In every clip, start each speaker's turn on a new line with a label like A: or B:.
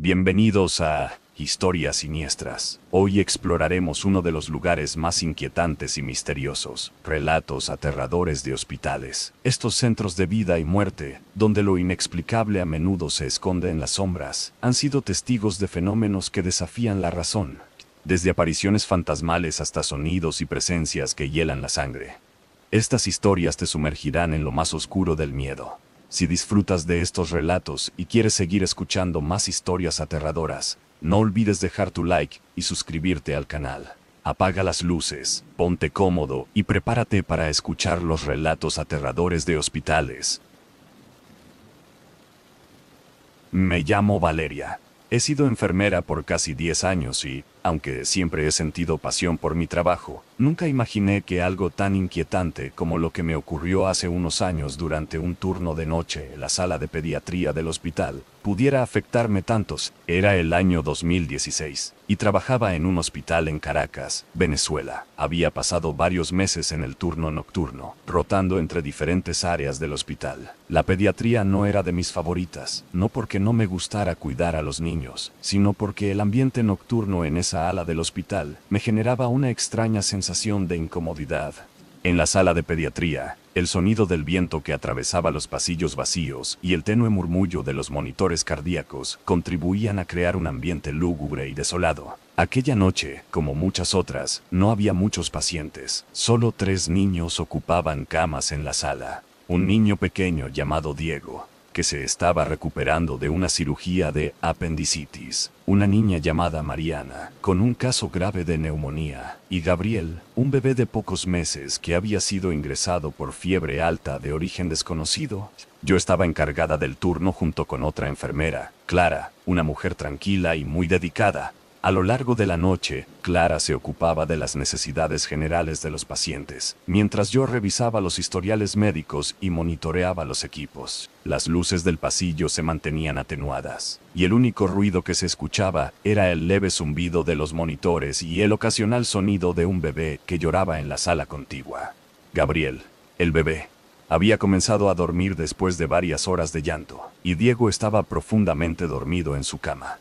A: Bienvenidos a Historias Siniestras. Hoy exploraremos uno de los lugares más inquietantes y misteriosos, relatos aterradores de hospitales, estos centros de vida y muerte, donde lo inexplicable a menudo se esconde en las sombras, han sido testigos de fenómenos que desafían la razón, desde apariciones fantasmales hasta sonidos y presencias que hielan la sangre. Estas historias te sumergirán en lo más oscuro del miedo, si disfrutas de estos relatos y quieres seguir escuchando más historias aterradoras, no olvides dejar tu like y suscribirte al canal. Apaga las luces, ponte cómodo y prepárate para escuchar los relatos aterradores de hospitales. Me llamo Valeria. He sido enfermera por casi 10 años y, aunque siempre he sentido pasión por mi trabajo, nunca imaginé que algo tan inquietante como lo que me ocurrió hace unos años durante un turno de noche en la sala de pediatría del hospital, pudiera afectarme tantos. Era el año 2016, y trabajaba en un hospital en Caracas, Venezuela. Había pasado varios meses en el turno nocturno, rotando entre diferentes áreas del hospital. La pediatría no era de mis favoritas, no porque no me gustara cuidar a los niños, sino porque el ambiente nocturno en esa ala del hospital me generaba una extraña sensación de incomodidad. En la sala de pediatría, el sonido del viento que atravesaba los pasillos vacíos y el tenue murmullo de los monitores cardíacos contribuían a crear un ambiente lúgubre y desolado. Aquella noche, como muchas otras, no había muchos pacientes, solo tres niños ocupaban camas en la sala. Un niño pequeño llamado Diego, que se estaba recuperando de una cirugía de apendicitis, una niña llamada Mariana, con un caso grave de neumonía, y Gabriel, un bebé de pocos meses que había sido ingresado por fiebre alta de origen desconocido. Yo estaba encargada del turno junto con otra enfermera, Clara, una mujer tranquila y muy dedicada, a lo largo de la noche, Clara se ocupaba de las necesidades generales de los pacientes, mientras yo revisaba los historiales médicos y monitoreaba los equipos. Las luces del pasillo se mantenían atenuadas, y el único ruido que se escuchaba era el leve zumbido de los monitores y el ocasional sonido de un bebé que lloraba en la sala contigua. Gabriel, el bebé, había comenzado a dormir después de varias horas de llanto, y Diego estaba profundamente dormido en su cama.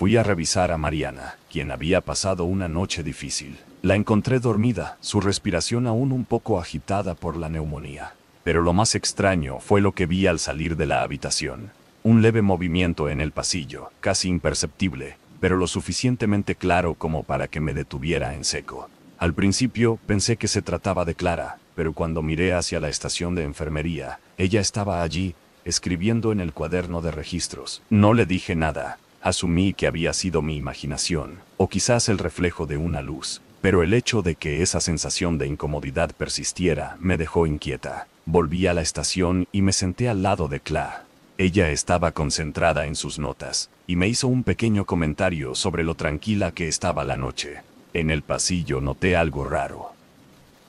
A: Fui a revisar a Mariana, quien había pasado una noche difícil. La encontré dormida, su respiración aún un poco agitada por la neumonía. Pero lo más extraño fue lo que vi al salir de la habitación. Un leve movimiento en el pasillo, casi imperceptible, pero lo suficientemente claro como para que me detuviera en seco. Al principio pensé que se trataba de Clara, pero cuando miré hacia la estación de enfermería, ella estaba allí, escribiendo en el cuaderno de registros. No le dije nada, Asumí que había sido mi imaginación, o quizás el reflejo de una luz, pero el hecho de que esa sensación de incomodidad persistiera me dejó inquieta. Volví a la estación y me senté al lado de Cla. Ella estaba concentrada en sus notas, y me hizo un pequeño comentario sobre lo tranquila que estaba la noche. En el pasillo noté algo raro.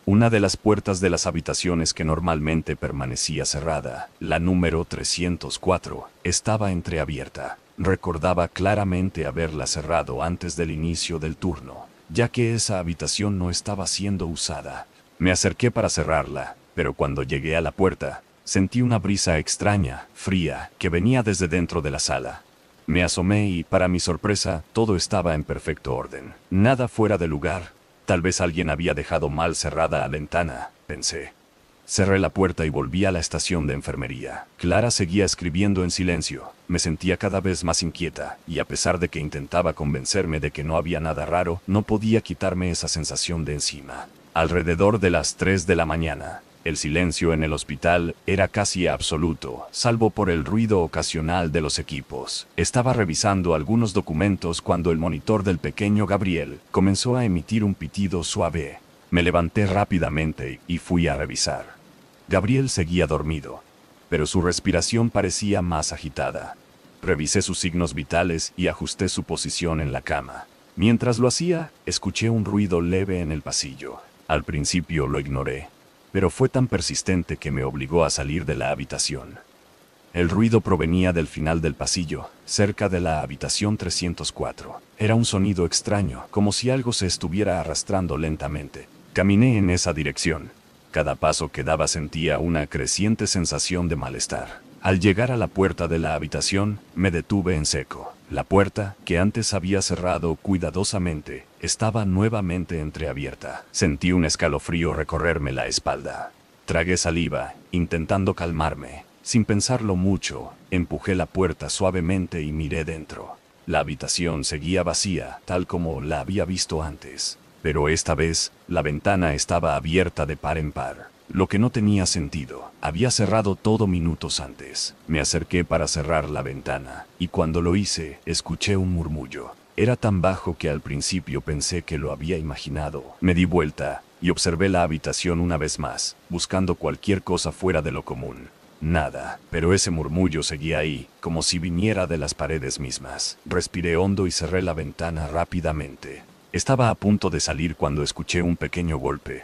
A: Una de las puertas de las habitaciones que normalmente permanecía cerrada, la número 304, estaba entreabierta. Recordaba claramente haberla cerrado antes del inicio del turno, ya que esa habitación no estaba siendo usada. Me acerqué para cerrarla, pero cuando llegué a la puerta, sentí una brisa extraña, fría, que venía desde dentro de la sala. Me asomé y, para mi sorpresa, todo estaba en perfecto orden. Nada fuera de lugar. Tal vez alguien había dejado mal cerrada la ventana, pensé. Cerré la puerta y volví a la estación de enfermería. Clara seguía escribiendo en silencio. Me sentía cada vez más inquieta, y a pesar de que intentaba convencerme de que no había nada raro, no podía quitarme esa sensación de encima. Alrededor de las 3 de la mañana, el silencio en el hospital era casi absoluto, salvo por el ruido ocasional de los equipos. Estaba revisando algunos documentos cuando el monitor del pequeño Gabriel comenzó a emitir un pitido suave. Me levanté rápidamente y fui a revisar. Gabriel seguía dormido, pero su respiración parecía más agitada. Revisé sus signos vitales y ajusté su posición en la cama. Mientras lo hacía, escuché un ruido leve en el pasillo. Al principio lo ignoré, pero fue tan persistente que me obligó a salir de la habitación. El ruido provenía del final del pasillo, cerca de la habitación 304. Era un sonido extraño, como si algo se estuviera arrastrando lentamente. Caminé en esa dirección, cada paso que daba sentía una creciente sensación de malestar. Al llegar a la puerta de la habitación, me detuve en seco. La puerta, que antes había cerrado cuidadosamente, estaba nuevamente entreabierta. Sentí un escalofrío recorrerme la espalda. Tragué saliva, intentando calmarme. Sin pensarlo mucho, empujé la puerta suavemente y miré dentro. La habitación seguía vacía, tal como la había visto antes. Pero esta vez, la ventana estaba abierta de par en par, lo que no tenía sentido. Había cerrado todo minutos antes. Me acerqué para cerrar la ventana, y cuando lo hice, escuché un murmullo. Era tan bajo que al principio pensé que lo había imaginado. Me di vuelta, y observé la habitación una vez más, buscando cualquier cosa fuera de lo común. Nada, pero ese murmullo seguía ahí, como si viniera de las paredes mismas. Respiré hondo y cerré la ventana rápidamente. Estaba a punto de salir cuando escuché un pequeño golpe,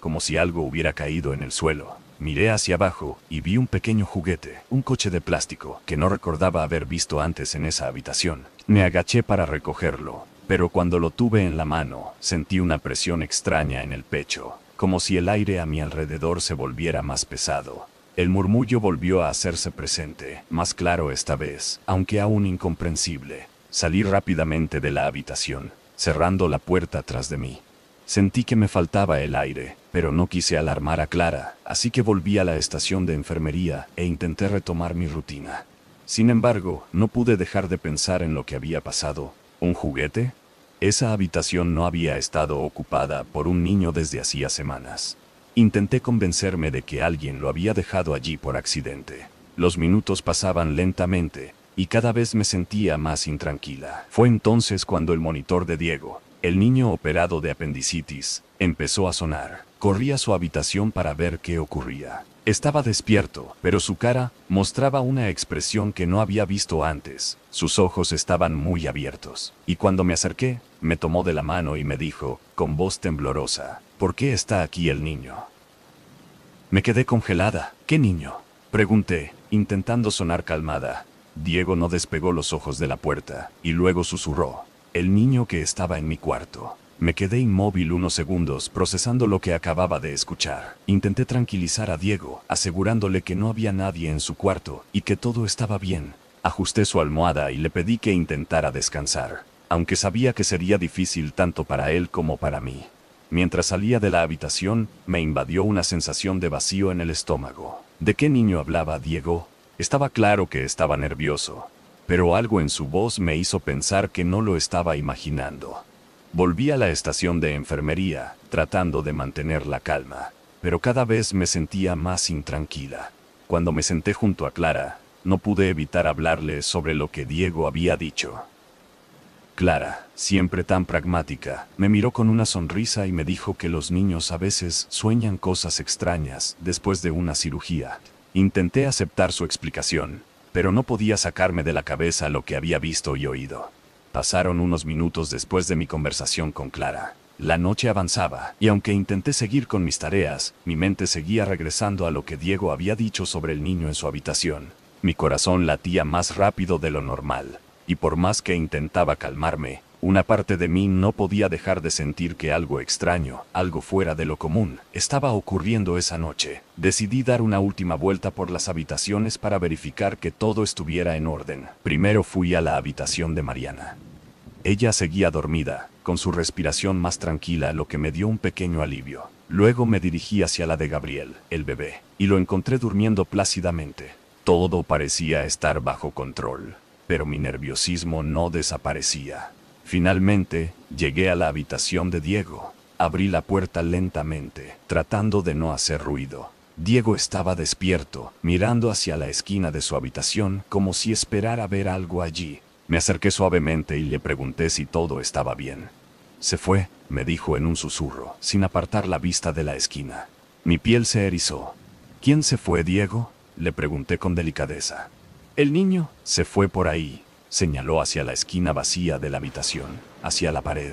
A: como si algo hubiera caído en el suelo. Miré hacia abajo y vi un pequeño juguete, un coche de plástico, que no recordaba haber visto antes en esa habitación. Me agaché para recogerlo, pero cuando lo tuve en la mano, sentí una presión extraña en el pecho, como si el aire a mi alrededor se volviera más pesado. El murmullo volvió a hacerse presente, más claro esta vez, aunque aún incomprensible. Salí rápidamente de la habitación, cerrando la puerta tras de mí. Sentí que me faltaba el aire, pero no quise alarmar a Clara, así que volví a la estación de enfermería e intenté retomar mi rutina. Sin embargo, no pude dejar de pensar en lo que había pasado. ¿Un juguete? Esa habitación no había estado ocupada por un niño desde hacía semanas. Intenté convencerme de que alguien lo había dejado allí por accidente. Los minutos pasaban lentamente, y cada vez me sentía más intranquila. Fue entonces cuando el monitor de Diego, el niño operado de apendicitis, empezó a sonar. Corrí a su habitación para ver qué ocurría. Estaba despierto, pero su cara mostraba una expresión que no había visto antes. Sus ojos estaban muy abiertos. Y cuando me acerqué, me tomó de la mano y me dijo, con voz temblorosa, ¿por qué está aquí el niño? Me quedé congelada. ¿Qué niño? Pregunté, intentando sonar calmada, Diego no despegó los ojos de la puerta, y luego susurró. El niño que estaba en mi cuarto. Me quedé inmóvil unos segundos procesando lo que acababa de escuchar. Intenté tranquilizar a Diego, asegurándole que no había nadie en su cuarto y que todo estaba bien. Ajusté su almohada y le pedí que intentara descansar, aunque sabía que sería difícil tanto para él como para mí. Mientras salía de la habitación, me invadió una sensación de vacío en el estómago. ¿De qué niño hablaba Diego? Estaba claro que estaba nervioso, pero algo en su voz me hizo pensar que no lo estaba imaginando. Volví a la estación de enfermería, tratando de mantener la calma, pero cada vez me sentía más intranquila. Cuando me senté junto a Clara, no pude evitar hablarle sobre lo que Diego había dicho. Clara, siempre tan pragmática, me miró con una sonrisa y me dijo que los niños a veces sueñan cosas extrañas después de una cirugía, Intenté aceptar su explicación, pero no podía sacarme de la cabeza lo que había visto y oído. Pasaron unos minutos después de mi conversación con Clara. La noche avanzaba, y aunque intenté seguir con mis tareas, mi mente seguía regresando a lo que Diego había dicho sobre el niño en su habitación. Mi corazón latía más rápido de lo normal, y por más que intentaba calmarme, una parte de mí no podía dejar de sentir que algo extraño, algo fuera de lo común, estaba ocurriendo esa noche. Decidí dar una última vuelta por las habitaciones para verificar que todo estuviera en orden. Primero fui a la habitación de Mariana. Ella seguía dormida, con su respiración más tranquila, lo que me dio un pequeño alivio. Luego me dirigí hacia la de Gabriel, el bebé, y lo encontré durmiendo plácidamente. Todo parecía estar bajo control, pero mi nerviosismo no desaparecía. Finalmente, llegué a la habitación de Diego. Abrí la puerta lentamente, tratando de no hacer ruido. Diego estaba despierto, mirando hacia la esquina de su habitación como si esperara ver algo allí. Me acerqué suavemente y le pregunté si todo estaba bien. Se fue, me dijo en un susurro, sin apartar la vista de la esquina. Mi piel se erizó. ¿Quién se fue, Diego? le pregunté con delicadeza. El niño se fue por ahí, Señaló hacia la esquina vacía de la habitación, hacia la pared.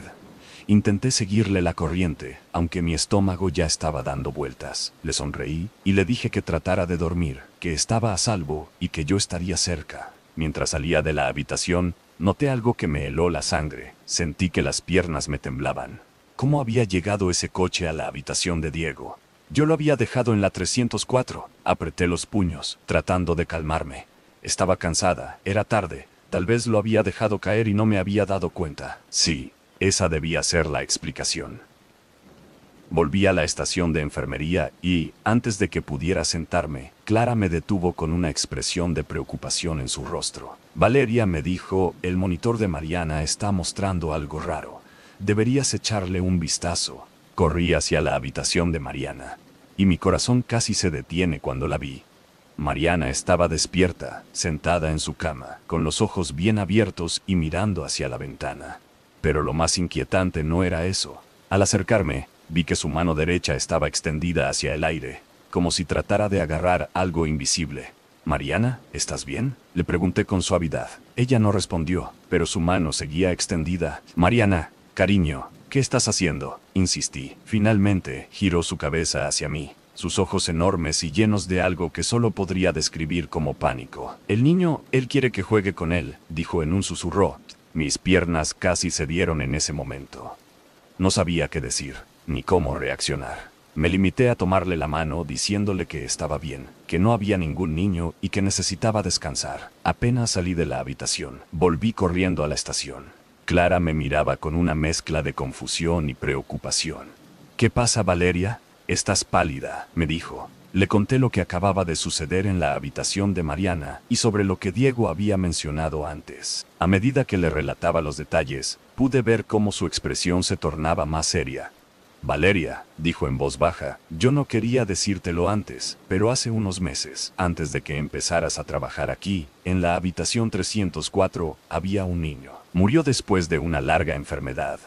A: Intenté seguirle la corriente, aunque mi estómago ya estaba dando vueltas. Le sonreí y le dije que tratara de dormir, que estaba a salvo y que yo estaría cerca. Mientras salía de la habitación, noté algo que me heló la sangre. Sentí que las piernas me temblaban. ¿Cómo había llegado ese coche a la habitación de Diego? Yo lo había dejado en la 304. Apreté los puños, tratando de calmarme. Estaba cansada, era tarde, Tal vez lo había dejado caer y no me había dado cuenta. Sí, esa debía ser la explicación. Volví a la estación de enfermería y, antes de que pudiera sentarme, Clara me detuvo con una expresión de preocupación en su rostro. Valeria me dijo, el monitor de Mariana está mostrando algo raro. Deberías echarle un vistazo. Corrí hacia la habitación de Mariana. Y mi corazón casi se detiene cuando la vi. Mariana estaba despierta, sentada en su cama, con los ojos bien abiertos y mirando hacia la ventana. Pero lo más inquietante no era eso. Al acercarme, vi que su mano derecha estaba extendida hacia el aire, como si tratara de agarrar algo invisible. Mariana, ¿estás bien? Le pregunté con suavidad. Ella no respondió, pero su mano seguía extendida. Mariana, cariño, ¿qué estás haciendo? Insistí. Finalmente, giró su cabeza hacia mí sus ojos enormes y llenos de algo que solo podría describir como pánico. El niño, él quiere que juegue con él, dijo en un susurro. Mis piernas casi se dieron en ese momento. No sabía qué decir, ni cómo reaccionar. Me limité a tomarle la mano diciéndole que estaba bien, que no había ningún niño y que necesitaba descansar. Apenas salí de la habitación, volví corriendo a la estación. Clara me miraba con una mezcla de confusión y preocupación. ¿Qué pasa, Valeria? Estás pálida, me dijo. Le conté lo que acababa de suceder en la habitación de Mariana y sobre lo que Diego había mencionado antes. A medida que le relataba los detalles, pude ver cómo su expresión se tornaba más seria. Valeria, dijo en voz baja, yo no quería decírtelo antes, pero hace unos meses, antes de que empezaras a trabajar aquí, en la habitación 304, había un niño. Murió después de una larga enfermedad.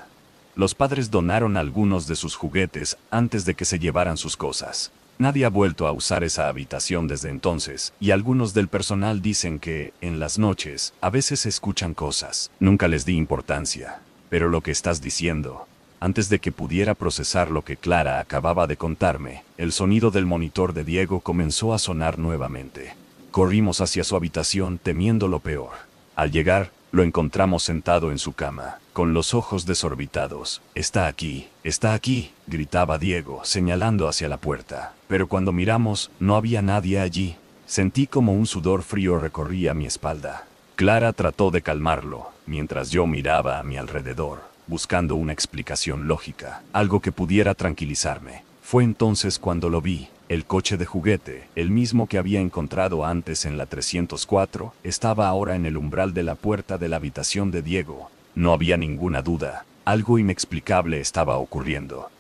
A: Los padres donaron algunos de sus juguetes antes de que se llevaran sus cosas. Nadie ha vuelto a usar esa habitación desde entonces, y algunos del personal dicen que, en las noches, a veces escuchan cosas. Nunca les di importancia. Pero lo que estás diciendo, antes de que pudiera procesar lo que Clara acababa de contarme, el sonido del monitor de Diego comenzó a sonar nuevamente. Corrimos hacia su habitación temiendo lo peor. Al llegar, lo encontramos sentado en su cama, con los ojos desorbitados. Está aquí, está aquí, gritaba Diego, señalando hacia la puerta. Pero cuando miramos, no había nadie allí. Sentí como un sudor frío recorría mi espalda. Clara trató de calmarlo, mientras yo miraba a mi alrededor, buscando una explicación lógica, algo que pudiera tranquilizarme. Fue entonces cuando lo vi, el coche de juguete, el mismo que había encontrado antes en la 304, estaba ahora en el umbral de la puerta de la habitación de Diego. No había ninguna duda, algo inexplicable estaba ocurriendo.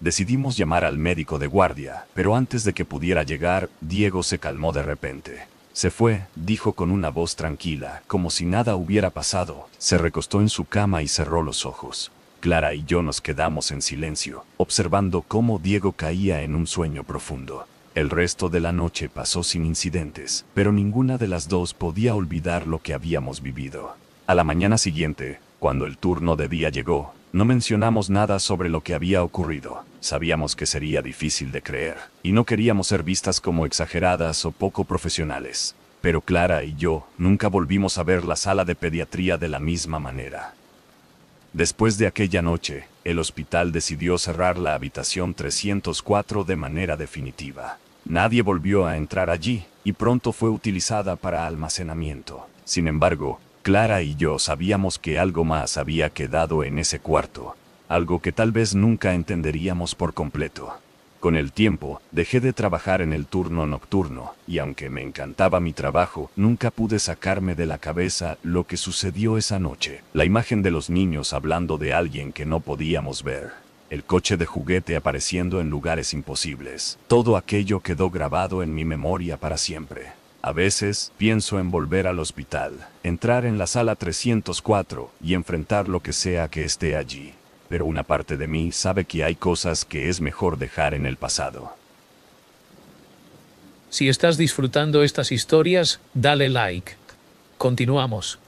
A: Decidimos llamar al médico de guardia, pero antes de que pudiera llegar, Diego se calmó de repente. Se fue, dijo con una voz tranquila, como si nada hubiera pasado, se recostó en su cama y cerró los ojos. Clara y yo nos quedamos en silencio, observando cómo Diego caía en un sueño profundo. El resto de la noche pasó sin incidentes, pero ninguna de las dos podía olvidar lo que habíamos vivido. A la mañana siguiente, cuando el turno de día llegó, no mencionamos nada sobre lo que había ocurrido. Sabíamos que sería difícil de creer, y no queríamos ser vistas como exageradas o poco profesionales. Pero Clara y yo nunca volvimos a ver la sala de pediatría de la misma manera. Después de aquella noche, el hospital decidió cerrar la habitación 304 de manera definitiva. Nadie volvió a entrar allí, y pronto fue utilizada para almacenamiento. Sin embargo, Clara y yo sabíamos que algo más había quedado en ese cuarto, algo que tal vez nunca entenderíamos por completo. Con el tiempo, dejé de trabajar en el turno nocturno, y aunque me encantaba mi trabajo, nunca pude sacarme de la cabeza lo que sucedió esa noche. La imagen de los niños hablando de alguien que no podíamos ver. El coche de juguete apareciendo en lugares imposibles. Todo aquello quedó grabado en mi memoria para siempre. A veces pienso en volver al hospital, entrar en la sala 304 y enfrentar lo que sea que esté allí pero una parte de mí sabe que hay cosas que es mejor dejar en el pasado. Si estás disfrutando estas historias, dale like. Continuamos.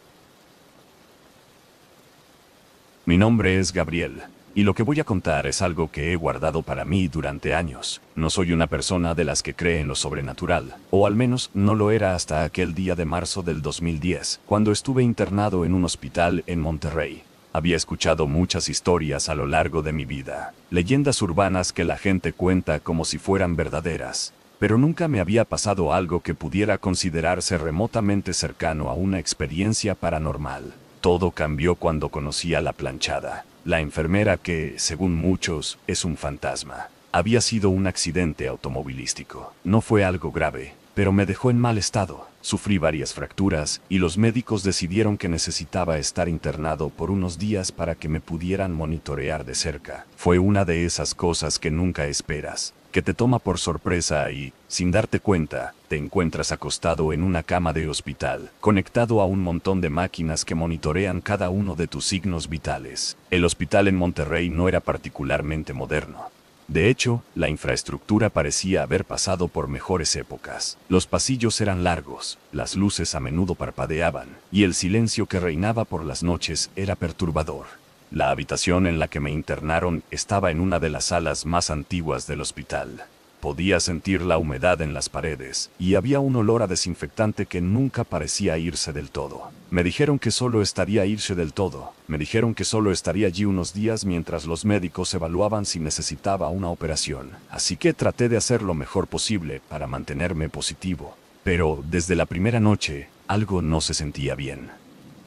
A: Mi nombre es Gabriel, y lo que voy a contar es algo que he guardado para mí durante años. No soy una persona de las que cree en lo sobrenatural, o al menos no lo era hasta aquel día de marzo del 2010, cuando estuve internado en un hospital en Monterrey había escuchado muchas historias a lo largo de mi vida, leyendas urbanas que la gente cuenta como si fueran verdaderas, pero nunca me había pasado algo que pudiera considerarse remotamente cercano a una experiencia paranormal. Todo cambió cuando conocí a la planchada, la enfermera que, según muchos, es un fantasma. Había sido un accidente automovilístico. No fue algo grave, pero me dejó en mal estado, sufrí varias fracturas y los médicos decidieron que necesitaba estar internado por unos días para que me pudieran monitorear de cerca. Fue una de esas cosas que nunca esperas, que te toma por sorpresa y, sin darte cuenta, te encuentras acostado en una cama de hospital, conectado a un montón de máquinas que monitorean cada uno de tus signos vitales. El hospital en Monterrey no era particularmente moderno de hecho, la infraestructura parecía haber pasado por mejores épocas. Los pasillos eran largos, las luces a menudo parpadeaban, y el silencio que reinaba por las noches era perturbador. La habitación en la que me internaron estaba en una de las salas más antiguas del hospital. Podía sentir la humedad en las paredes y había un olor a desinfectante que nunca parecía irse del todo. Me dijeron que solo estaría irse del todo. Me dijeron que solo estaría allí unos días mientras los médicos evaluaban si necesitaba una operación. Así que traté de hacer lo mejor posible para mantenerme positivo. Pero desde la primera noche, algo no se sentía bien.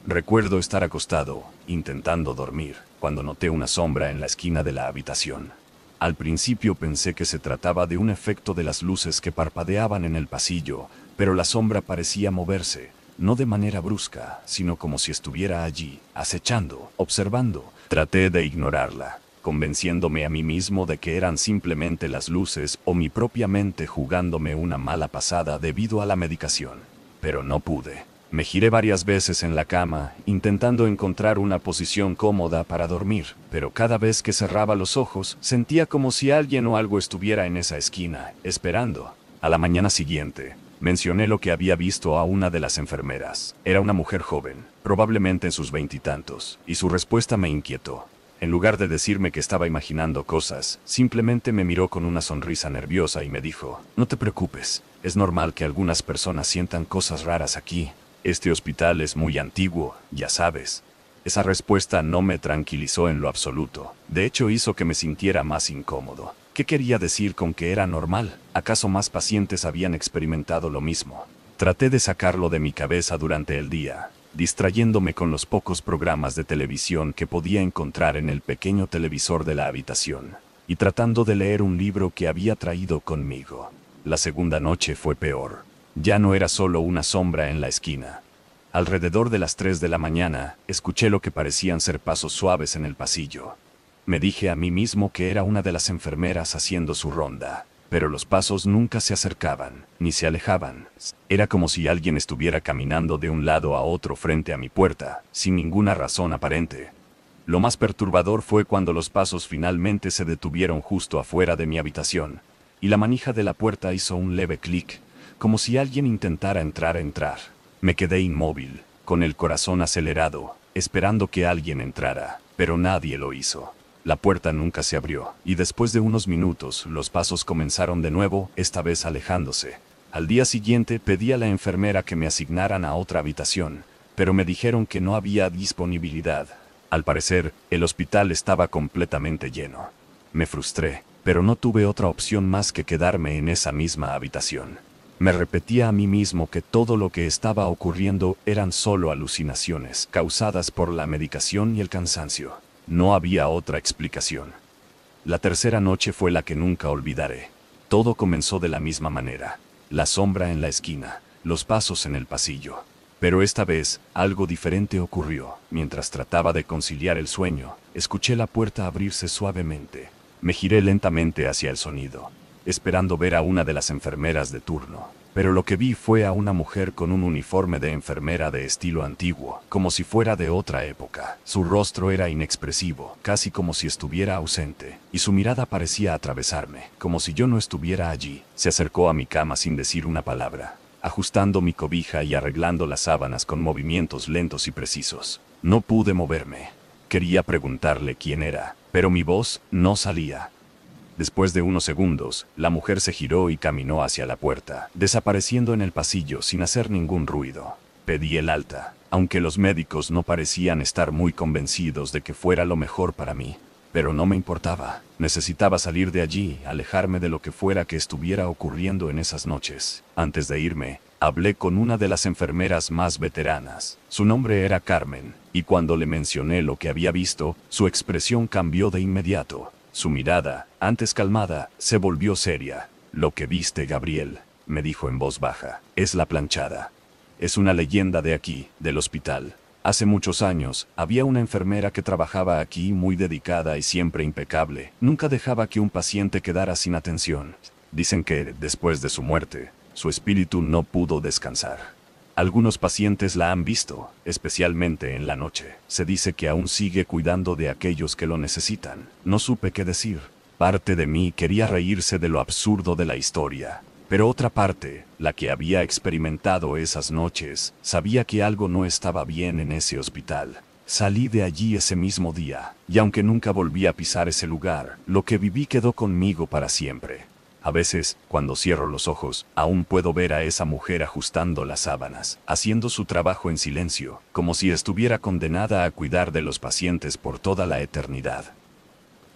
A: Recuerdo estar acostado, intentando dormir, cuando noté una sombra en la esquina de la habitación. Al principio pensé que se trataba de un efecto de las luces que parpadeaban en el pasillo, pero la sombra parecía moverse, no de manera brusca, sino como si estuviera allí, acechando, observando. Traté de ignorarla, convenciéndome a mí mismo de que eran simplemente las luces o mi propia mente jugándome una mala pasada debido a la medicación, pero no pude. Me giré varias veces en la cama, intentando encontrar una posición cómoda para dormir, pero cada vez que cerraba los ojos, sentía como si alguien o algo estuviera en esa esquina, esperando. A la mañana siguiente, mencioné lo que había visto a una de las enfermeras. Era una mujer joven, probablemente en sus veintitantos, y, su respuesta me inquietó. En lugar de decirme que estaba imaginando cosas, simplemente me miró con una sonrisa nerviosa y me dijo, No te preocupes, es normal que algunas personas sientan cosas raras aquí, este hospital es muy antiguo, ya sabes. Esa respuesta no me tranquilizó en lo absoluto. De hecho hizo que me sintiera más incómodo. ¿Qué quería decir con que era normal? ¿Acaso más pacientes habían experimentado lo mismo? Traté de sacarlo de mi cabeza durante el día, distrayéndome con los pocos programas de televisión que podía encontrar en el pequeño televisor de la habitación, y tratando de leer un libro que había traído conmigo. La segunda noche fue peor. Ya no era solo una sombra en la esquina. Alrededor de las 3 de la mañana, escuché lo que parecían ser pasos suaves en el pasillo. Me dije a mí mismo que era una de las enfermeras haciendo su ronda, pero los pasos nunca se acercaban, ni se alejaban. Era como si alguien estuviera caminando de un lado a otro frente a mi puerta, sin ninguna razón aparente. Lo más perturbador fue cuando los pasos finalmente se detuvieron justo afuera de mi habitación, y la manija de la puerta hizo un leve clic, como si alguien intentara entrar a entrar. Me quedé inmóvil, con el corazón acelerado, esperando que alguien entrara, pero nadie lo hizo. La puerta nunca se abrió, y después de unos minutos los pasos comenzaron de nuevo, esta vez alejándose. Al día siguiente pedí a la enfermera que me asignaran a otra habitación, pero me dijeron que no había disponibilidad. Al parecer, el hospital estaba completamente lleno. Me frustré, pero no tuve otra opción más que quedarme en esa misma habitación. Me repetía a mí mismo que todo lo que estaba ocurriendo eran solo alucinaciones causadas por la medicación y el cansancio. No había otra explicación. La tercera noche fue la que nunca olvidaré. Todo comenzó de la misma manera. La sombra en la esquina, los pasos en el pasillo. Pero esta vez, algo diferente ocurrió. Mientras trataba de conciliar el sueño, escuché la puerta abrirse suavemente. Me giré lentamente hacia el sonido, esperando ver a una de las enfermeras de turno. Pero lo que vi fue a una mujer con un uniforme de enfermera de estilo antiguo, como si fuera de otra época. Su rostro era inexpresivo, casi como si estuviera ausente, y su mirada parecía atravesarme, como si yo no estuviera allí. Se acercó a mi cama sin decir una palabra, ajustando mi cobija y arreglando las sábanas con movimientos lentos y precisos. No pude moverme. Quería preguntarle quién era, pero mi voz no salía. Después de unos segundos, la mujer se giró y caminó hacia la puerta, desapareciendo en el pasillo sin hacer ningún ruido. Pedí el alta, aunque los médicos no parecían estar muy convencidos de que fuera lo mejor para mí. Pero no me importaba, necesitaba salir de allí, alejarme de lo que fuera que estuviera ocurriendo en esas noches. Antes de irme, hablé con una de las enfermeras más veteranas. Su nombre era Carmen, y cuando le mencioné lo que había visto, su expresión cambió de inmediato. Su mirada, antes calmada, se volvió seria. Lo que viste, Gabriel, me dijo en voz baja, es la planchada. Es una leyenda de aquí, del hospital. Hace muchos años, había una enfermera que trabajaba aquí muy dedicada y siempre impecable. Nunca dejaba que un paciente quedara sin atención. Dicen que, después de su muerte, su espíritu no pudo descansar. Algunos pacientes la han visto, especialmente en la noche. Se dice que aún sigue cuidando de aquellos que lo necesitan. No supe qué decir. Parte de mí quería reírse de lo absurdo de la historia. Pero otra parte, la que había experimentado esas noches, sabía que algo no estaba bien en ese hospital. Salí de allí ese mismo día, y aunque nunca volví a pisar ese lugar, lo que viví quedó conmigo para siempre. A veces, cuando cierro los ojos, aún puedo ver a esa mujer ajustando las sábanas, haciendo su trabajo en silencio, como si estuviera condenada a cuidar de los pacientes por toda la eternidad.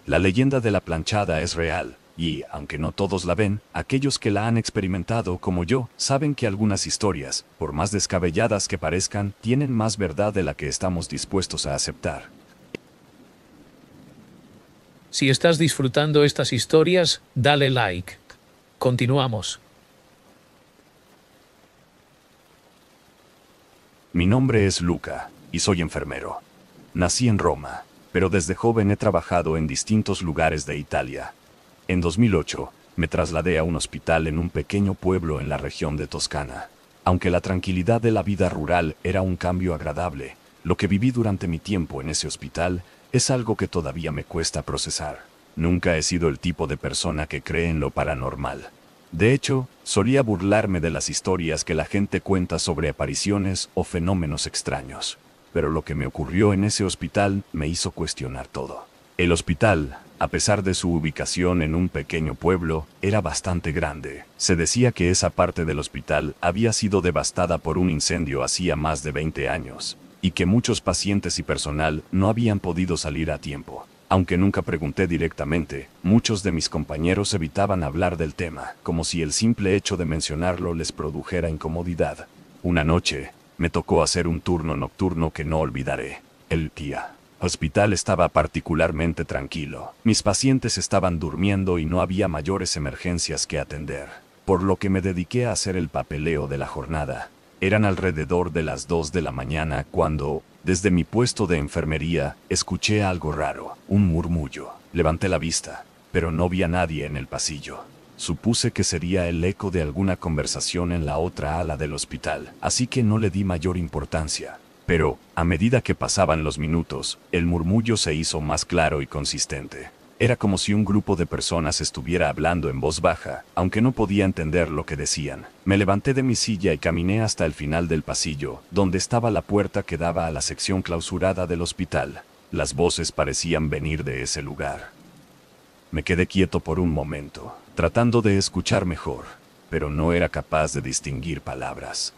A: La leyenda de la planchada es real, y, aunque no todos la ven, aquellos que la han experimentado como yo, saben que algunas historias, por más descabelladas que parezcan, tienen más verdad de la que estamos dispuestos a aceptar. Si estás disfrutando estas historias, dale like. Continuamos. Mi nombre es Luca, y soy enfermero. Nací en Roma, pero desde joven he trabajado en distintos lugares de Italia. En 2008, me trasladé a un hospital en un pequeño pueblo en la región de Toscana. Aunque la tranquilidad de la vida rural era un cambio agradable, lo que viví durante mi tiempo en ese hospital es algo que todavía me cuesta procesar. Nunca he sido el tipo de persona que cree en lo paranormal. De hecho, solía burlarme de las historias que la gente cuenta sobre apariciones o fenómenos extraños. Pero lo que me ocurrió en ese hospital me hizo cuestionar todo. El hospital, a pesar de su ubicación en un pequeño pueblo, era bastante grande. Se decía que esa parte del hospital había sido devastada por un incendio hacía más de 20 años, y que muchos pacientes y personal no habían podido salir a tiempo. Aunque nunca pregunté directamente, muchos de mis compañeros evitaban hablar del tema, como si el simple hecho de mencionarlo les produjera incomodidad. Una noche, me tocó hacer un turno nocturno que no olvidaré. El día hospital estaba particularmente tranquilo. Mis pacientes estaban durmiendo y no había mayores emergencias que atender, por lo que me dediqué a hacer el papeleo de la jornada. Eran alrededor de las 2 de la mañana cuando, desde mi puesto de enfermería, escuché algo raro, un murmullo. Levanté la vista, pero no vi a nadie en el pasillo. Supuse que sería el eco de alguna conversación en la otra ala del hospital, así que no le di mayor importancia. Pero, a medida que pasaban los minutos, el murmullo se hizo más claro y consistente. Era como si un grupo de personas estuviera hablando en voz baja, aunque no podía entender lo que decían. Me levanté de mi silla y caminé hasta el final del pasillo, donde estaba la puerta que daba a la sección clausurada del hospital. Las voces parecían venir de ese lugar. Me quedé quieto por un momento, tratando de escuchar mejor, pero no era capaz de distinguir palabras.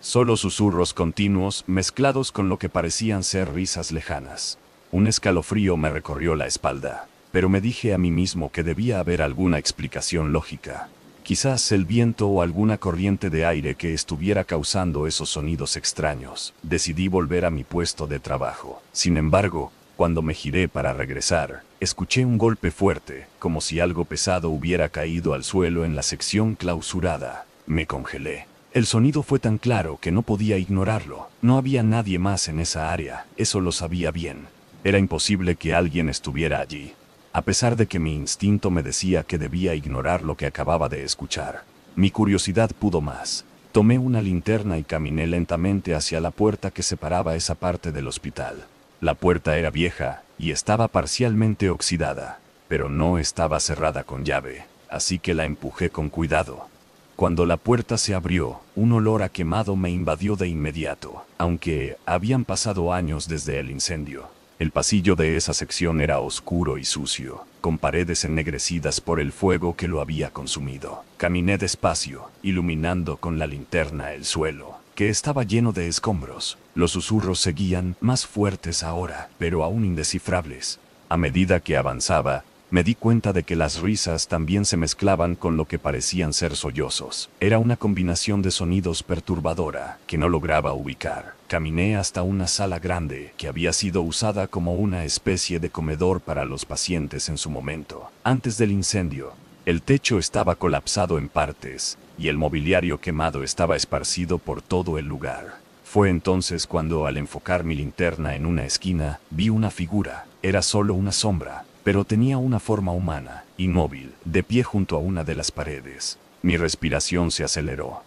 A: Solo susurros continuos mezclados con lo que parecían ser risas lejanas. Un escalofrío me recorrió la espalda pero me dije a mí mismo que debía haber alguna explicación lógica. Quizás el viento o alguna corriente de aire que estuviera causando esos sonidos extraños. Decidí volver a mi puesto de trabajo. Sin embargo, cuando me giré para regresar, escuché un golpe fuerte, como si algo pesado hubiera caído al suelo en la sección clausurada. Me congelé. El sonido fue tan claro que no podía ignorarlo. No había nadie más en esa área, eso lo sabía bien. Era imposible que alguien estuviera allí a pesar de que mi instinto me decía que debía ignorar lo que acababa de escuchar. Mi curiosidad pudo más. Tomé una linterna y caminé lentamente hacia la puerta que separaba esa parte del hospital. La puerta era vieja y estaba parcialmente oxidada, pero no estaba cerrada con llave, así que la empujé con cuidado. Cuando la puerta se abrió, un olor a quemado me invadió de inmediato, aunque habían pasado años desde el incendio. El pasillo de esa sección era oscuro y sucio, con paredes ennegrecidas por el fuego que lo había consumido. Caminé despacio, iluminando con la linterna el suelo, que estaba lleno de escombros. Los susurros seguían, más fuertes ahora, pero aún indescifrables. A medida que avanzaba, me di cuenta de que las risas también se mezclaban con lo que parecían ser sollozos. Era una combinación de sonidos perturbadora, que no lograba ubicar. Caminé hasta una sala grande, que había sido usada como una especie de comedor para los pacientes en su momento. Antes del incendio, el techo estaba colapsado en partes, y el mobiliario quemado estaba esparcido por todo el lugar. Fue entonces cuando al enfocar mi linterna en una esquina, vi una figura. Era solo una sombra, pero tenía una forma humana, inmóvil, de pie junto a una de las paredes. Mi respiración se aceleró.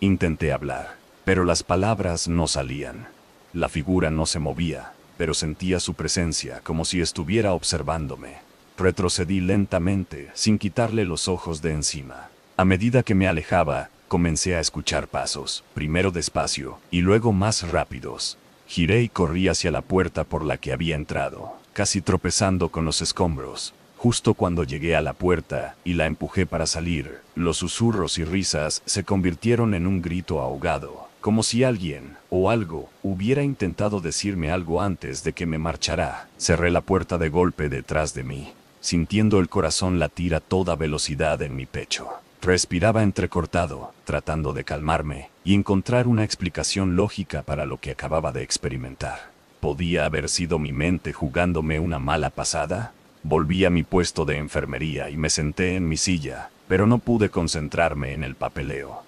A: Intenté hablar, pero las palabras no salían. La figura no se movía, pero sentía su presencia como si estuviera observándome. Retrocedí lentamente, sin quitarle los ojos de encima. A medida que me alejaba, comencé a escuchar pasos, primero despacio, y luego más rápidos. Giré y corrí hacia la puerta por la que había entrado casi tropezando con los escombros. Justo cuando llegué a la puerta y la empujé para salir, los susurros y risas se convirtieron en un grito ahogado, como si alguien o algo hubiera intentado decirme algo antes de que me marchara. Cerré la puerta de golpe detrás de mí, sintiendo el corazón latir a toda velocidad en mi pecho. Respiraba entrecortado, tratando de calmarme y encontrar una explicación lógica para lo que acababa de experimentar. ¿Podía haber sido mi mente jugándome una mala pasada? Volví a mi puesto de enfermería y me senté en mi silla, pero no pude concentrarme en el papeleo.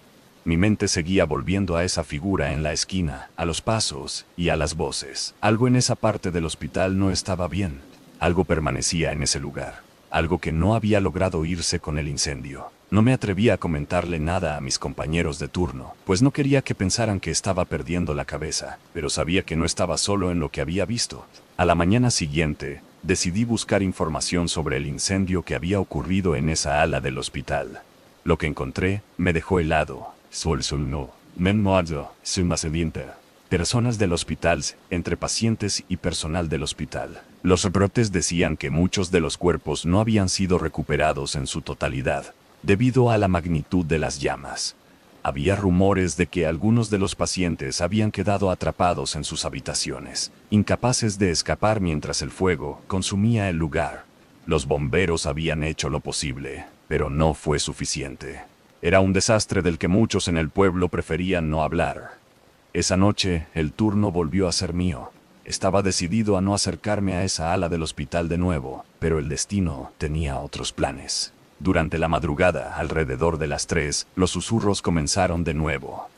A: Mi mente seguía volviendo a esa figura en la esquina, a los pasos y a las voces. Algo en esa parte del hospital no estaba bien. Algo permanecía en ese lugar. Algo que no había logrado irse con el incendio. No me atreví a comentarle nada a mis compañeros de turno, pues no quería que pensaran que estaba perdiendo la cabeza, pero sabía que no estaba solo en lo que había visto. A la mañana siguiente, decidí buscar información sobre el incendio que había ocurrido en esa ala del hospital. Lo que encontré me dejó helado. Personas del hospital, entre pacientes y personal del hospital. Los brotes decían que muchos de los cuerpos no habían sido recuperados en su totalidad, debido a la magnitud de las llamas. Había rumores de que algunos de los pacientes habían quedado atrapados en sus habitaciones, incapaces de escapar mientras el fuego consumía el lugar. Los bomberos habían hecho lo posible, pero no fue suficiente. Era un desastre del que muchos en el pueblo preferían no hablar. Esa noche, el turno volvió a ser mío. Estaba decidido a no acercarme a esa ala del hospital de nuevo, pero el destino tenía otros planes. Durante la madrugada, alrededor de las tres, los susurros comenzaron de nuevo.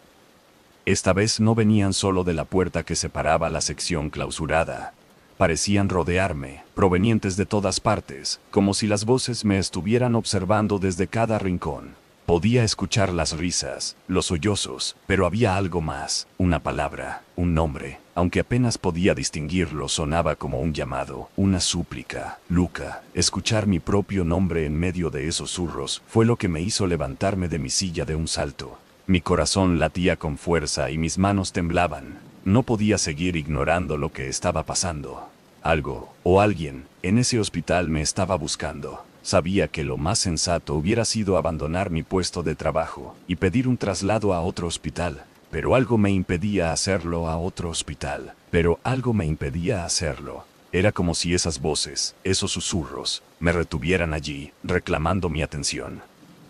A: Esta vez no venían solo de la puerta que separaba la sección clausurada. Parecían rodearme, provenientes de todas partes, como si las voces me estuvieran observando desde cada rincón. Podía escuchar las risas, los sollozos, pero había algo más, una palabra, un nombre, aunque apenas podía distinguirlo, sonaba como un llamado, una súplica. Luca, escuchar mi propio nombre en medio de esos zurros fue lo que me hizo levantarme de mi silla de un salto. Mi corazón latía con fuerza y mis manos temblaban. No podía seguir ignorando lo que estaba pasando. Algo, o alguien, en ese hospital me estaba buscando. Sabía que lo más sensato hubiera sido abandonar mi puesto de trabajo y pedir un traslado a otro hospital, pero algo me impedía hacerlo a otro hospital, pero algo me impedía hacerlo. Era como si esas voces, esos susurros, me retuvieran allí, reclamando mi atención.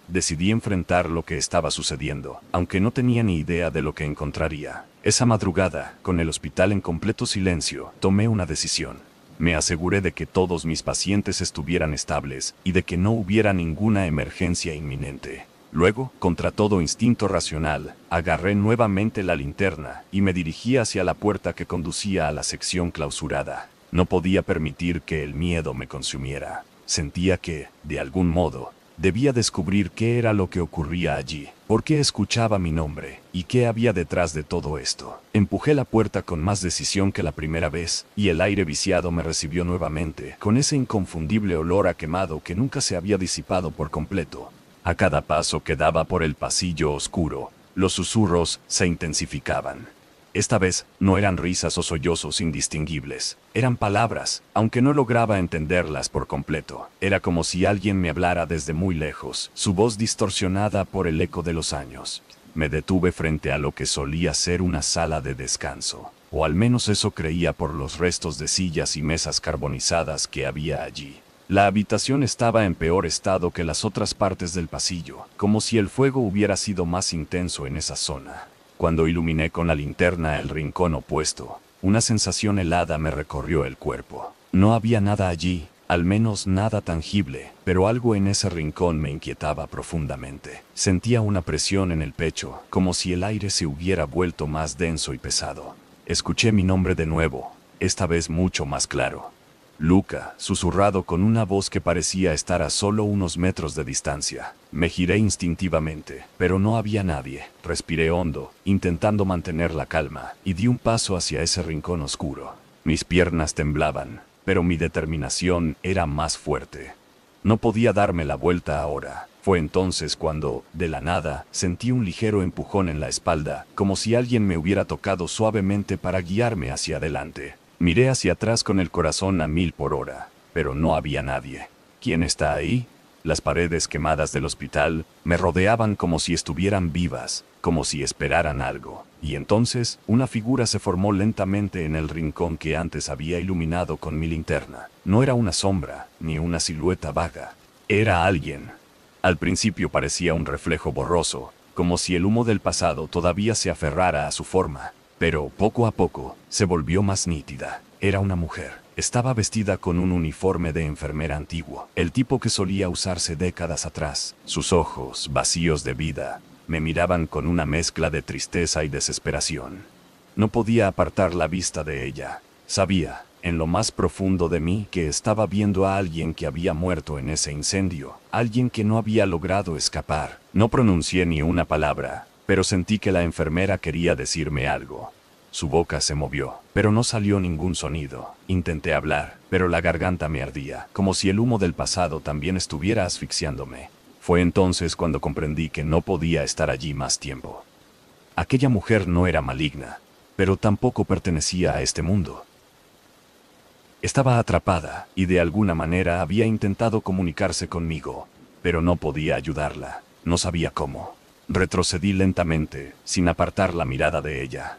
A: Decidí enfrentar lo que estaba sucediendo, aunque no tenía ni idea de lo que encontraría. Esa madrugada, con el hospital en completo silencio, tomé una decisión. Me aseguré de que todos mis pacientes estuvieran estables y de que no hubiera ninguna emergencia inminente. Luego, contra todo instinto racional, agarré nuevamente la linterna y me dirigí hacia la puerta que conducía a la sección clausurada. No podía permitir que el miedo me consumiera. Sentía que, de algún modo, debía descubrir qué era lo que ocurría allí, por qué escuchaba mi nombre y qué había detrás de todo esto. Empujé la puerta con más decisión que la primera vez, y el aire viciado me recibió nuevamente, con ese inconfundible olor a quemado que nunca se había disipado por completo. A cada paso que daba por el pasillo oscuro, los susurros se intensificaban. Esta vez no eran risas o sollozos indistinguibles, eran palabras, aunque no lograba entenderlas por completo. Era como si alguien me hablara desde muy lejos, su voz distorsionada por el eco de los años. Me detuve frente a lo que solía ser una sala de descanso, o al menos eso creía por los restos de sillas y mesas carbonizadas que había allí. La habitación estaba en peor estado que las otras partes del pasillo, como si el fuego hubiera sido más intenso en esa zona. Cuando iluminé con la linterna el rincón opuesto, una sensación helada me recorrió el cuerpo. No había nada allí, al menos nada tangible, pero algo en ese rincón me inquietaba profundamente. Sentía una presión en el pecho, como si el aire se hubiera vuelto más denso y pesado. Escuché mi nombre de nuevo, esta vez mucho más claro. Luca, susurrado con una voz que parecía estar a solo unos metros de distancia. Me giré instintivamente, pero no había nadie. Respiré hondo, intentando mantener la calma, y di un paso hacia ese rincón oscuro. Mis piernas temblaban, pero mi determinación era más fuerte. No podía darme la vuelta ahora. Fue entonces cuando, de la nada, sentí un ligero empujón en la espalda, como si alguien me hubiera tocado suavemente para guiarme hacia adelante. Miré hacia atrás con el corazón a mil por hora, pero no había nadie. ¿Quién está ahí? Las paredes quemadas del hospital me rodeaban como si estuvieran vivas, como si esperaran algo. Y entonces, una figura se formó lentamente en el rincón que antes había iluminado con mi linterna. No era una sombra, ni una silueta vaga. Era alguien. Al principio parecía un reflejo borroso, como si el humo del pasado todavía se aferrara a su forma, pero poco a poco, se volvió más nítida. Era una mujer. Estaba vestida con un uniforme de enfermera antiguo, el tipo que solía usarse décadas atrás. Sus ojos, vacíos de vida, me miraban con una mezcla de tristeza y desesperación. No podía apartar la vista de ella. Sabía, en lo más profundo de mí, que estaba viendo a alguien que había muerto en ese incendio, alguien que no había logrado escapar. No pronuncié ni una palabra, pero sentí que la enfermera quería decirme algo. Su boca se movió, pero no salió ningún sonido. Intenté hablar, pero la garganta me ardía, como si el humo del pasado también estuviera asfixiándome. Fue entonces cuando comprendí que no podía estar allí más tiempo. Aquella mujer no era maligna, pero tampoco pertenecía a este mundo. Estaba atrapada, y de alguna manera había intentado comunicarse conmigo, pero no podía ayudarla, no sabía cómo. Retrocedí lentamente, sin apartar la mirada de ella.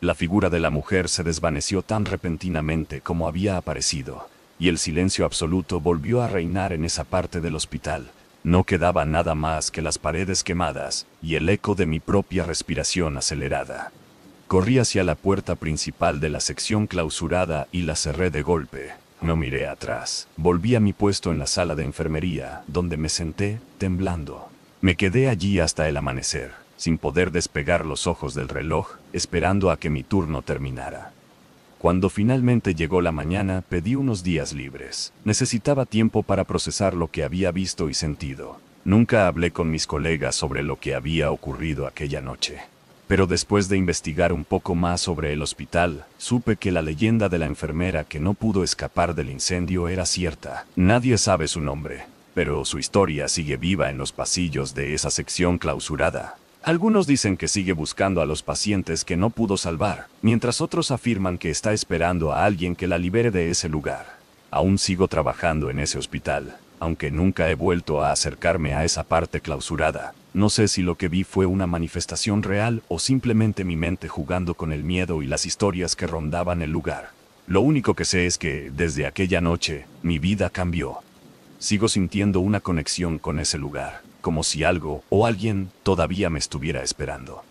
A: La figura de la mujer se desvaneció tan repentinamente como había aparecido, y el silencio absoluto volvió a reinar en esa parte del hospital. No quedaba nada más que las paredes quemadas y el eco de mi propia respiración acelerada. Corrí hacia la puerta principal de la sección clausurada y la cerré de golpe. No miré atrás. Volví a mi puesto en la sala de enfermería, donde me senté, temblando. Me quedé allí hasta el amanecer, sin poder despegar los ojos del reloj, esperando a que mi turno terminara. Cuando finalmente llegó la mañana, pedí unos días libres. Necesitaba tiempo para procesar lo que había visto y sentido. Nunca hablé con mis colegas sobre lo que había ocurrido aquella noche. Pero después de investigar un poco más sobre el hospital, supe que la leyenda de la enfermera que no pudo escapar del incendio era cierta. Nadie sabe su nombre, pero su historia sigue viva en los pasillos de esa sección clausurada. Algunos dicen que sigue buscando a los pacientes que no pudo salvar, mientras otros afirman que está esperando a alguien que la libere de ese lugar. Aún sigo trabajando en ese hospital, aunque nunca he vuelto a acercarme a esa parte clausurada. No sé si lo que vi fue una manifestación real o simplemente mi mente jugando con el miedo y las historias que rondaban el lugar. Lo único que sé es que, desde aquella noche, mi vida cambió. Sigo sintiendo una conexión con ese lugar, como si algo o alguien todavía me estuviera esperando.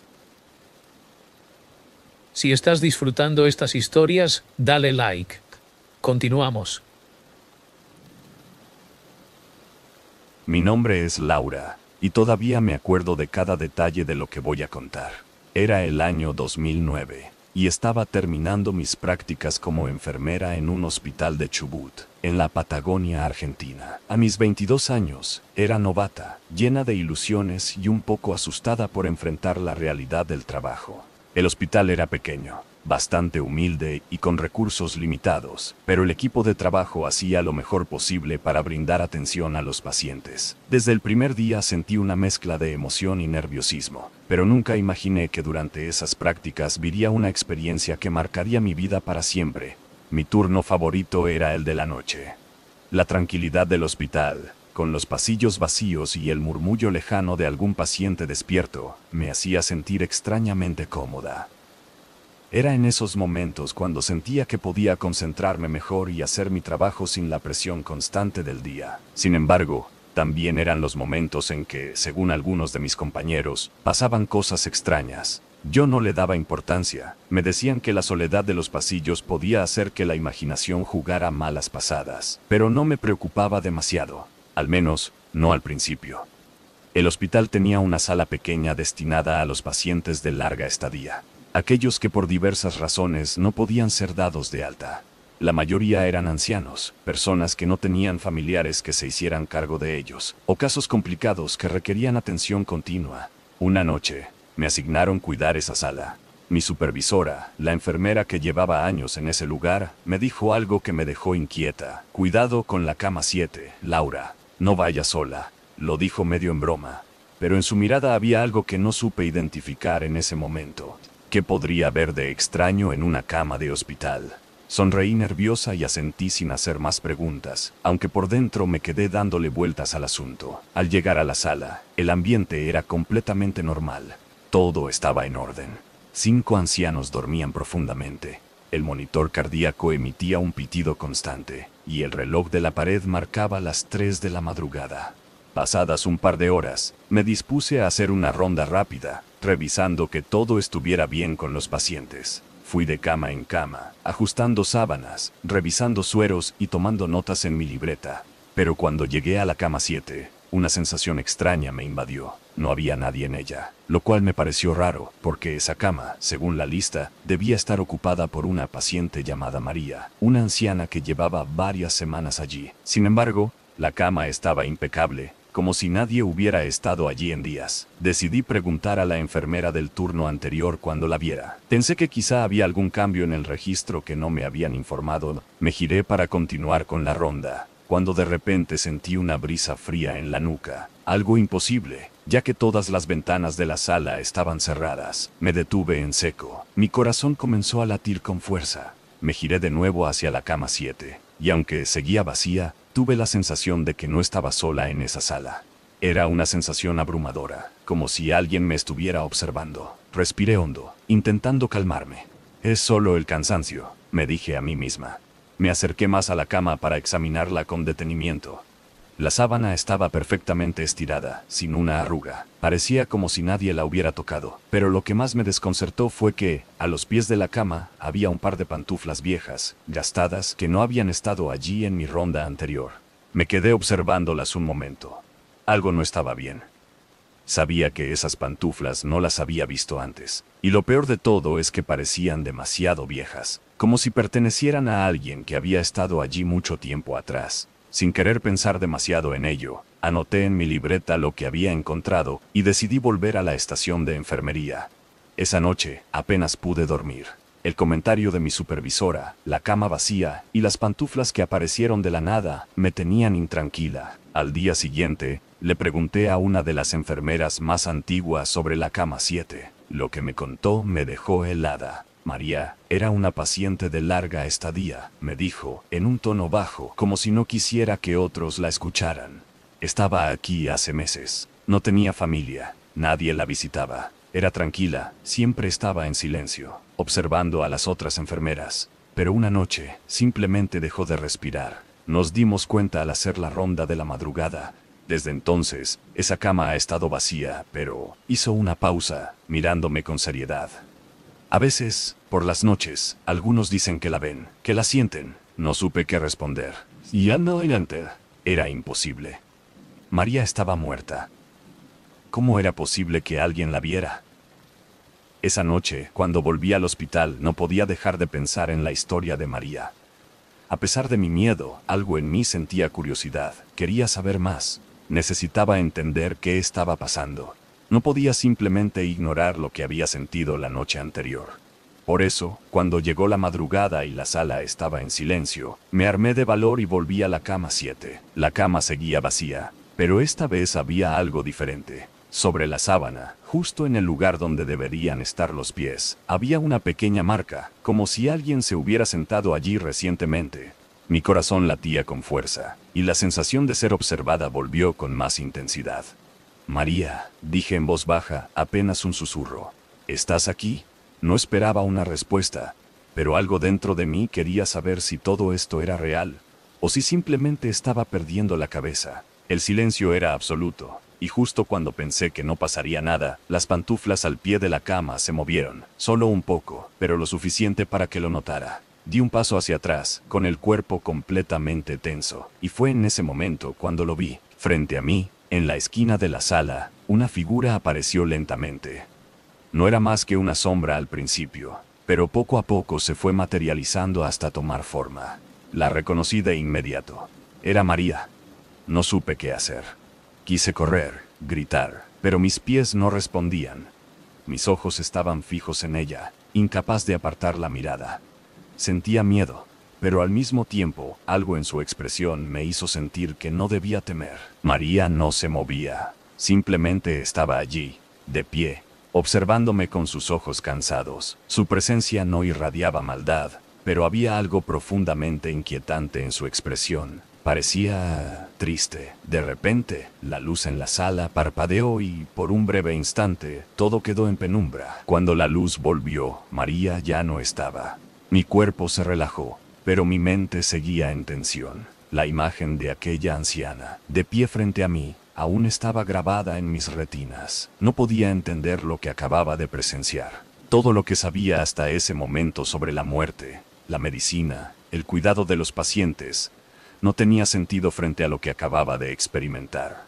A: Si estás disfrutando estas historias, dale like. Continuamos. Mi nombre es Laura, y todavía me acuerdo de cada detalle de lo que voy a contar. Era el año 2009 y estaba terminando mis prácticas como enfermera en un hospital de Chubut, en la Patagonia Argentina. A mis 22 años, era novata, llena de ilusiones y un poco asustada por enfrentar la realidad del trabajo. El hospital era pequeño, bastante humilde y con recursos limitados, pero el equipo de trabajo hacía lo mejor posible para brindar atención a los pacientes. Desde el primer día sentí una mezcla de emoción y nerviosismo, pero nunca imaginé que durante esas prácticas viría una experiencia que marcaría mi vida para siempre. Mi turno favorito era el de la noche. La tranquilidad del hospital, con los pasillos vacíos y el murmullo lejano de algún paciente despierto, me hacía sentir extrañamente cómoda. Era en esos momentos cuando sentía que podía concentrarme mejor y hacer mi trabajo sin la presión constante del día. Sin embargo, también eran los momentos en que, según algunos de mis compañeros, pasaban cosas extrañas. Yo no le daba importancia. Me decían que la soledad de los pasillos podía hacer que la imaginación jugara malas pasadas, pero no me preocupaba demasiado. Al menos, no al principio. El hospital tenía una sala pequeña destinada a los pacientes de larga estadía aquellos que por diversas razones no podían ser dados de alta. La mayoría eran ancianos, personas que no tenían familiares que se hicieran cargo de ellos, o casos complicados que requerían atención continua. Una noche, me asignaron cuidar esa sala. Mi supervisora, la enfermera que llevaba años en ese lugar, me dijo algo que me dejó inquieta. Cuidado con la cama 7, Laura. No vaya sola. Lo dijo medio en broma. Pero en su mirada había algo que no supe identificar en ese momento. ¿Qué podría haber de extraño en una cama de hospital? Sonreí nerviosa y asentí sin hacer más preguntas, aunque por dentro me quedé dándole vueltas al asunto. Al llegar a la sala, el ambiente era completamente normal. Todo estaba en orden. Cinco ancianos dormían profundamente. El monitor cardíaco emitía un pitido constante, y el reloj de la pared marcaba las 3 de la madrugada. Pasadas un par de horas, me dispuse a hacer una ronda rápida, revisando que todo estuviera bien con los pacientes. Fui de cama en cama, ajustando sábanas, revisando sueros y tomando notas en mi libreta. Pero cuando llegué a la cama 7, una sensación extraña me invadió. No había nadie en ella, lo cual me pareció raro, porque esa cama, según la lista, debía estar ocupada por una paciente llamada María, una anciana que llevaba varias semanas allí. Sin embargo, la cama estaba impecable, como si nadie hubiera estado allí en días. Decidí preguntar a la enfermera del turno anterior cuando la viera. Pensé que quizá había algún cambio en el registro que no me habían informado. Me giré para continuar con la ronda, cuando de repente sentí una brisa fría en la nuca. Algo imposible, ya que todas las ventanas de la sala estaban cerradas. Me detuve en seco. Mi corazón comenzó a latir con fuerza. Me giré de nuevo hacia la cama 7, y aunque seguía vacía, tuve la sensación de que no estaba sola en esa sala. Era una sensación abrumadora, como si alguien me estuviera observando. Respiré hondo, intentando calmarme. Es solo el cansancio, me dije a mí misma. Me acerqué más a la cama para examinarla con detenimiento. La sábana estaba perfectamente estirada, sin una arruga. Parecía como si nadie la hubiera tocado. Pero lo que más me desconcertó fue que, a los pies de la cama, había un par de pantuflas viejas, gastadas, que no habían estado allí en mi ronda anterior. Me quedé observándolas un momento. Algo no estaba bien. Sabía que esas pantuflas no las había visto antes. Y lo peor de todo es que parecían demasiado viejas, como si pertenecieran a alguien que había estado allí mucho tiempo atrás. Sin querer pensar demasiado en ello, anoté en mi libreta lo que había encontrado y decidí volver a la estación de enfermería. Esa noche apenas pude dormir. El comentario de mi supervisora, la cama vacía y las pantuflas que aparecieron de la nada me tenían intranquila. Al día siguiente, le pregunté a una de las enfermeras más antiguas sobre la cama 7. Lo que me contó me dejó helada. María era una paciente de larga estadía, me dijo, en un tono bajo, como si no quisiera que otros la escucharan. Estaba aquí hace meses. No tenía familia, nadie la visitaba. Era tranquila, siempre estaba en silencio, observando a las otras enfermeras. Pero una noche, simplemente dejó de respirar. Nos dimos cuenta al hacer la ronda de la madrugada, desde entonces, esa cama ha estado vacía, pero hizo una pausa, mirándome con seriedad. A veces, por las noches, algunos dicen que la ven, que la sienten. No supe qué responder. Y anda adelante. Era imposible. María estaba muerta. ¿Cómo era posible que alguien la viera? Esa noche, cuando volví al hospital, no podía dejar de pensar en la historia de María. A pesar de mi miedo, algo en mí sentía curiosidad, quería saber más, necesitaba entender qué estaba pasando, no podía simplemente ignorar lo que había sentido la noche anterior. Por eso, cuando llegó la madrugada y la sala estaba en silencio, me armé de valor y volví a la cama 7. La cama seguía vacía, pero esta vez había algo diferente. Sobre la sábana, justo en el lugar donde deberían estar los pies, había una pequeña marca, como si alguien se hubiera sentado allí recientemente. Mi corazón latía con fuerza, y la sensación de ser observada volvió con más intensidad. María, dije en voz baja, apenas un susurro. ¿Estás aquí? No esperaba una respuesta, pero algo dentro de mí quería saber si todo esto era real, o si simplemente estaba perdiendo la cabeza. El silencio era absoluto, y justo cuando pensé que no pasaría nada, las pantuflas al pie de la cama se movieron, solo un poco, pero lo suficiente para que lo notara. Di un paso hacia atrás, con el cuerpo completamente tenso, y fue en ese momento cuando lo vi, frente a mí, en la esquina de la sala, una figura apareció lentamente. No era más que una sombra al principio, pero poco a poco se fue materializando hasta tomar forma. La reconocí de inmediato. Era María. No supe qué hacer. Quise correr, gritar, pero mis pies no respondían. Mis ojos estaban fijos en ella, incapaz de apartar la mirada. Sentía miedo, pero al mismo tiempo, algo en su expresión me hizo sentir que no debía temer. María no se movía, simplemente estaba allí, de pie, observándome con sus ojos cansados. Su presencia no irradiaba maldad, pero había algo profundamente inquietante en su expresión. Parecía triste. De repente, la luz en la sala parpadeó y, por un breve instante, todo quedó en penumbra. Cuando la luz volvió, María ya no estaba. Mi cuerpo se relajó, pero mi mente seguía en tensión. La imagen de aquella anciana, de pie frente a mí, aún estaba grabada en mis retinas. No podía entender lo que acababa de presenciar. Todo lo que sabía hasta ese momento sobre la muerte, la medicina, el cuidado de los pacientes, no tenía sentido frente a lo que acababa de experimentar.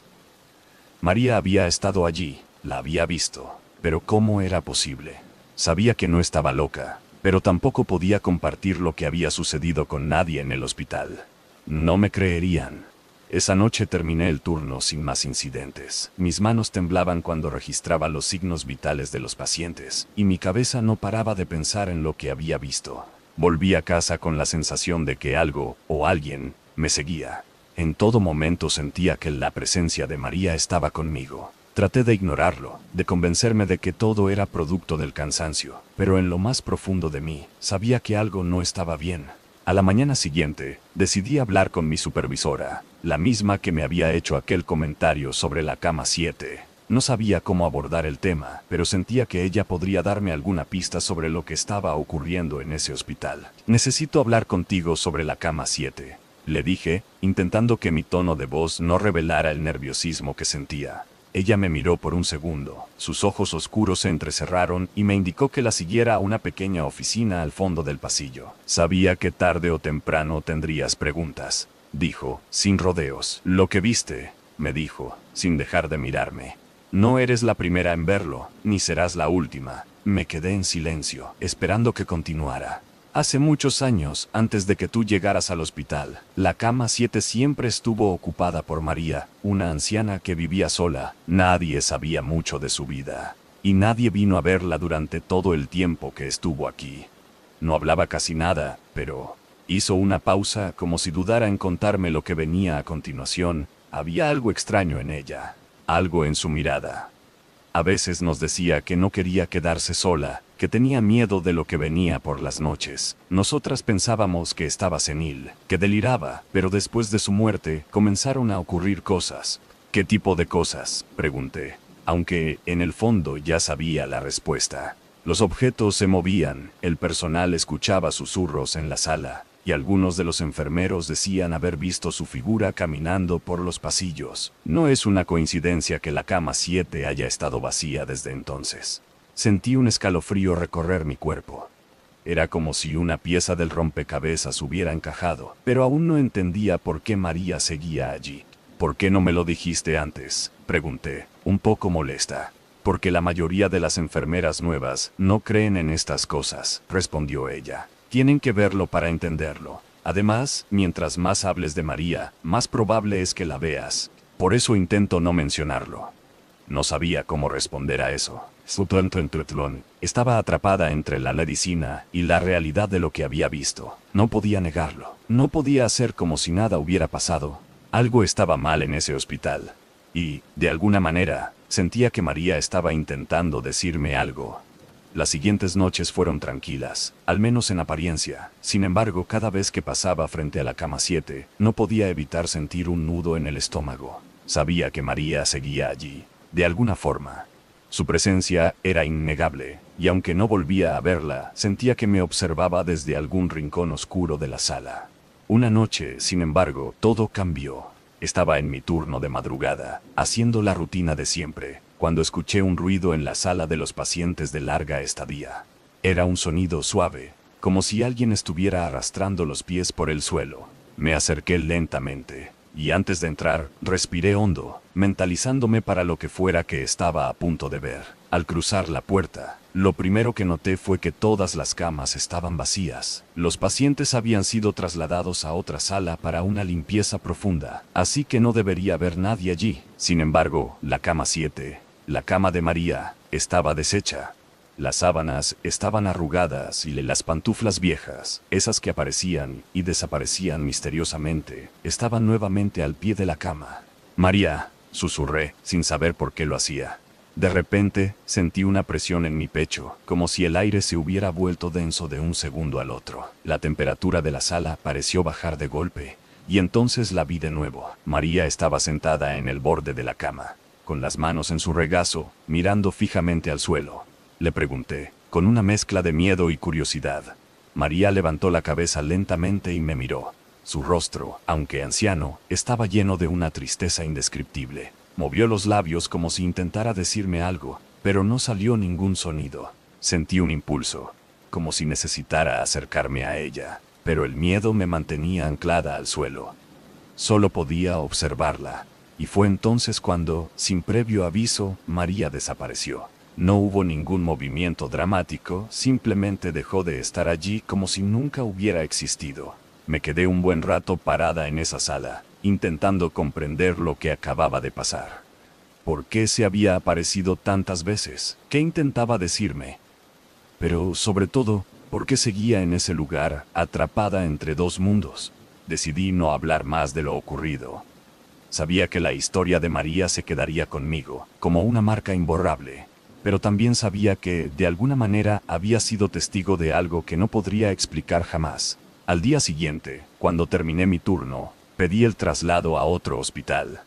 A: María había estado allí, la había visto, pero ¿cómo era posible? Sabía que no estaba loca, pero tampoco podía compartir lo que había sucedido con nadie en el hospital. No me creerían. Esa noche terminé el turno sin más incidentes. Mis manos temblaban cuando registraba los signos vitales de los pacientes, y mi cabeza no paraba de pensar en lo que había visto. Volví a casa con la sensación de que algo, o alguien, me seguía. En todo momento sentía que la presencia de María estaba conmigo. Traté de ignorarlo, de convencerme de que todo era producto del cansancio, pero en lo más profundo de mí, sabía que algo no estaba bien. A la mañana siguiente, decidí hablar con mi supervisora, la misma que me había hecho aquel comentario sobre la cama 7. No sabía cómo abordar el tema, pero sentía que ella podría darme alguna pista sobre lo que estaba ocurriendo en ese hospital. Necesito hablar contigo sobre la cama 7, le dije, intentando que mi tono de voz no revelara el nerviosismo que sentía. Ella me miró por un segundo, sus ojos oscuros se entrecerraron y me indicó que la siguiera a una pequeña oficina al fondo del pasillo. Sabía que tarde o temprano tendrías preguntas, dijo, sin rodeos. Lo que viste, me dijo, sin dejar de mirarme. No eres la primera en verlo, ni serás la última. Me quedé en silencio, esperando que continuara. Hace muchos años, antes de que tú llegaras al hospital, la cama 7 siempre estuvo ocupada por María, una anciana que vivía sola, nadie sabía mucho de su vida, y nadie vino a verla durante todo el tiempo que estuvo aquí. No hablaba casi nada, pero hizo una pausa como si dudara en contarme lo que venía a continuación, había algo extraño en ella, algo en su mirada, a veces nos decía que no quería quedarse sola, que tenía miedo de lo que venía por las noches. Nosotras pensábamos que estaba senil, que deliraba, pero después de su muerte comenzaron a ocurrir cosas. ¿Qué tipo de cosas? pregunté, aunque en el fondo ya sabía la respuesta. Los objetos se movían, el personal escuchaba susurros en la sala, y algunos de los enfermeros decían haber visto su figura caminando por los pasillos. No es una coincidencia que la cama 7 haya estado vacía desde entonces. Sentí un escalofrío recorrer mi cuerpo. Era como si una pieza del rompecabezas hubiera encajado, pero aún no entendía por qué María seguía allí. ¿Por qué no me lo dijiste antes? pregunté, un poco molesta. Porque la mayoría de las enfermeras nuevas no creen en estas cosas, respondió ella. Tienen que verlo para entenderlo. Además, mientras más hables de María, más probable es que la veas. Por eso intento no mencionarlo. No sabía cómo responder a eso. Su Estaba atrapada entre la medicina y la realidad de lo que había visto. No podía negarlo. No podía hacer como si nada hubiera pasado. Algo estaba mal en ese hospital. Y, de alguna manera, sentía que María estaba intentando decirme algo. Las siguientes noches fueron tranquilas, al menos en apariencia, sin embargo cada vez que pasaba frente a la cama 7, no podía evitar sentir un nudo en el estómago. Sabía que María seguía allí, de alguna forma. Su presencia era innegable, y aunque no volvía a verla, sentía que me observaba desde algún rincón oscuro de la sala. Una noche, sin embargo, todo cambió. Estaba en mi turno de madrugada, haciendo la rutina de siempre, cuando escuché un ruido en la sala de los pacientes de larga estadía. Era un sonido suave, como si alguien estuviera arrastrando los pies por el suelo. Me acerqué lentamente, y antes de entrar, respiré hondo, mentalizándome para lo que fuera que estaba a punto de ver. Al cruzar la puerta, lo primero que noté fue que todas las camas estaban vacías. Los pacientes habían sido trasladados a otra sala para una limpieza profunda, así que no debería haber nadie allí. Sin embargo, la cama 7, la cama de María estaba deshecha. Las sábanas estaban arrugadas y las pantuflas viejas, esas que aparecían y desaparecían misteriosamente, estaban nuevamente al pie de la cama. María, susurré, sin saber por qué lo hacía. De repente, sentí una presión en mi pecho, como si el aire se hubiera vuelto denso de un segundo al otro. La temperatura de la sala pareció bajar de golpe, y entonces la vi de nuevo. María estaba sentada en el borde de la cama con las manos en su regazo, mirando fijamente al suelo. Le pregunté, con una mezcla de miedo y curiosidad. María levantó la cabeza lentamente y me miró. Su rostro, aunque anciano, estaba lleno de una tristeza indescriptible. Movió los labios como si intentara decirme algo, pero no salió ningún sonido. Sentí un impulso, como si necesitara acercarme a ella, pero el miedo me mantenía anclada al suelo. Solo podía observarla, y fue entonces cuando, sin previo aviso, María desapareció. No hubo ningún movimiento dramático, simplemente dejó de estar allí como si nunca hubiera existido. Me quedé un buen rato parada en esa sala, intentando comprender lo que acababa de pasar. ¿Por qué se había aparecido tantas veces? ¿Qué intentaba decirme? Pero, sobre todo, ¿por qué seguía en ese lugar, atrapada entre dos mundos? Decidí no hablar más de lo ocurrido, Sabía que la historia de María se quedaría conmigo, como una marca imborrable, pero también sabía que, de alguna manera, había sido testigo de algo que no podría explicar jamás. Al día siguiente, cuando terminé mi turno, pedí el traslado a otro hospital.